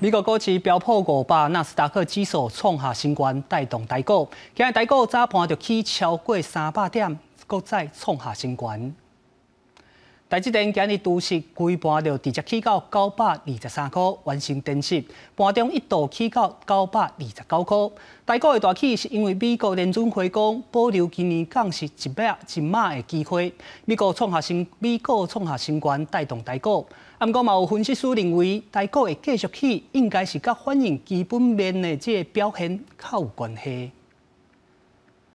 美国股市标普五百、纳斯达克指数创下新高，带动台股。今日台股早盘就起超过三百点，国债创下新高。台积电今日都市开盘就直接起到九百二十三块，完成登息。盘中一度起到九百二十九块。台股的大起是因为美国联准会讲保留今年降息一码一码的机会。美国创下新，美国创下新高，带动台股。不过嘛，有分析师认为，台股会继续起，应该是甲反映基本面的这个表现较有关系。